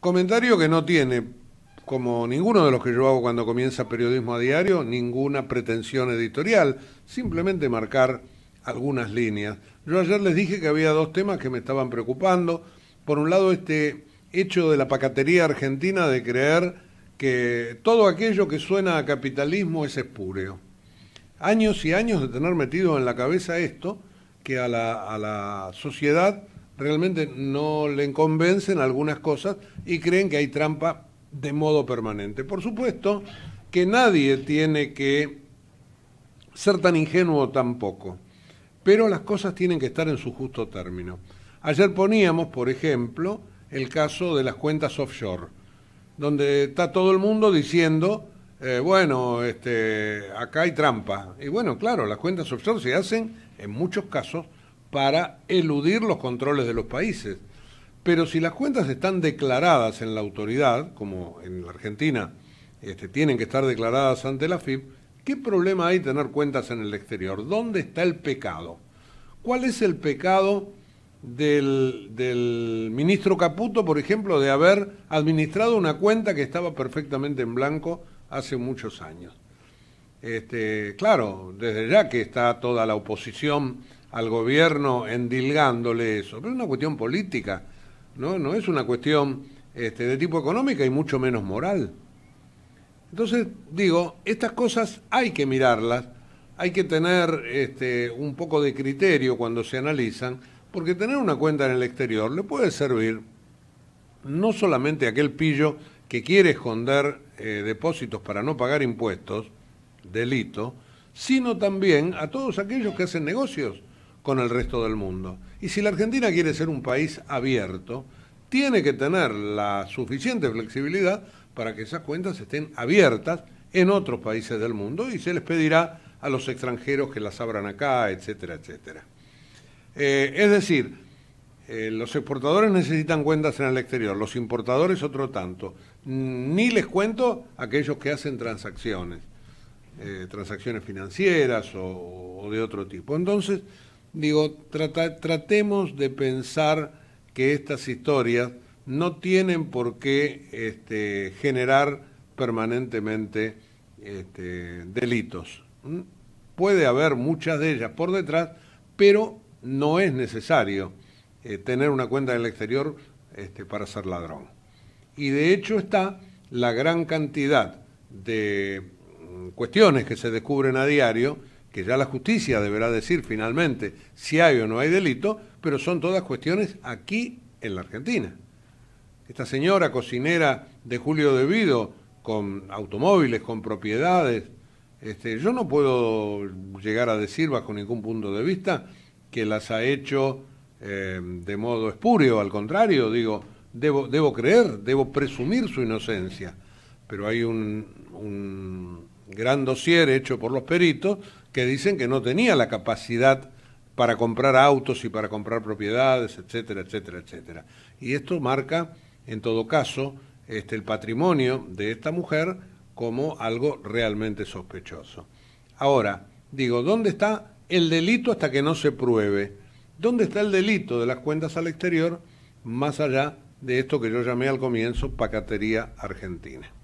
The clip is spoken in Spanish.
Comentario que no tiene, como ninguno de los que yo hago cuando comienza periodismo a diario, ninguna pretensión editorial, simplemente marcar algunas líneas. Yo ayer les dije que había dos temas que me estaban preocupando. Por un lado, este hecho de la pacatería argentina de creer que todo aquello que suena a capitalismo es espúreo. Años y años de tener metido en la cabeza esto, que a la, a la sociedad realmente no le convencen algunas cosas y creen que hay trampa de modo permanente. Por supuesto que nadie tiene que ser tan ingenuo tampoco, pero las cosas tienen que estar en su justo término. Ayer poníamos, por ejemplo, el caso de las cuentas offshore, donde está todo el mundo diciendo, eh, bueno, este, acá hay trampa. Y bueno, claro, las cuentas offshore se hacen en muchos casos para eludir los controles de los países. Pero si las cuentas están declaradas en la autoridad, como en la Argentina este, tienen que estar declaradas ante la FIP, ¿qué problema hay tener cuentas en el exterior? ¿Dónde está el pecado? ¿Cuál es el pecado del, del ministro Caputo, por ejemplo, de haber administrado una cuenta que estaba perfectamente en blanco hace muchos años? Este, claro, desde ya que está toda la oposición al gobierno endilgándole eso. Pero es una cuestión política, no, no es una cuestión este, de tipo económica y mucho menos moral. Entonces, digo, estas cosas hay que mirarlas, hay que tener este, un poco de criterio cuando se analizan, porque tener una cuenta en el exterior le puede servir no solamente a aquel pillo que quiere esconder eh, depósitos para no pagar impuestos, delito, sino también a todos aquellos que hacen negocios con el resto del mundo. Y si la Argentina quiere ser un país abierto, tiene que tener la suficiente flexibilidad para que esas cuentas estén abiertas en otros países del mundo y se les pedirá a los extranjeros que las abran acá, etcétera, etcétera. Eh, es decir, eh, los exportadores necesitan cuentas en el exterior, los importadores otro tanto. Ni les cuento aquellos que hacen transacciones, eh, transacciones financieras o, o de otro tipo. Entonces, Digo, tratemos de pensar que estas historias no tienen por qué este, generar permanentemente este, delitos. Mm, puede haber muchas de ellas por detrás, pero no es necesario eh, tener una cuenta en el exterior este, para ser ladrón. Y de hecho está la gran cantidad de mm, cuestiones que se descubren a diario que ya la justicia deberá decir finalmente si hay o no hay delito, pero son todas cuestiones aquí en la Argentina. Esta señora cocinera de Julio Devido, con automóviles, con propiedades, este, yo no puedo llegar a decir bajo ningún punto de vista que las ha hecho em, de modo espurio, al contrario, digo, debo, debo creer, debo presumir su inocencia, pero hay un gran dossier hecho por los peritos que dicen que no tenía la capacidad para comprar autos y para comprar propiedades, etcétera, etcétera, etcétera. Y esto marca, en todo caso, este, el patrimonio de esta mujer como algo realmente sospechoso. Ahora, digo, ¿dónde está el delito hasta que no se pruebe? ¿Dónde está el delito de las cuentas al exterior más allá de esto que yo llamé al comienzo pacatería argentina?